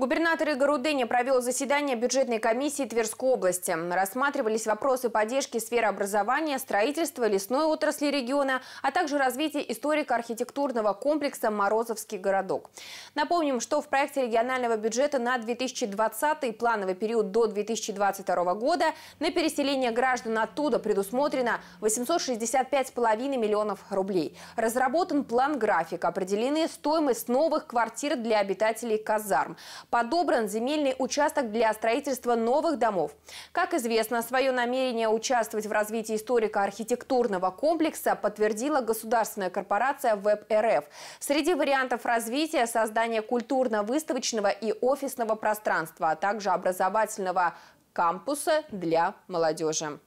Губернатор Игорь Удыни провел заседание бюджетной комиссии Тверской области. Рассматривались вопросы поддержки сферы образования, строительства, лесной отрасли региона, а также развития историко-архитектурного комплекса «Морозовский городок». Напомним, что в проекте регионального бюджета на 2020 и плановый период до 2022 года на переселение граждан оттуда предусмотрено 865,5 миллионов рублей. Разработан план графика, определены стоимость новых квартир для обитателей казарм подобран земельный участок для строительства новых домов. Как известно, свое намерение участвовать в развитии историко-архитектурного комплекса подтвердила государственная корпорация ВЭБ-РФ. Среди вариантов развития – создание культурно-выставочного и офисного пространства, а также образовательного кампуса для молодежи.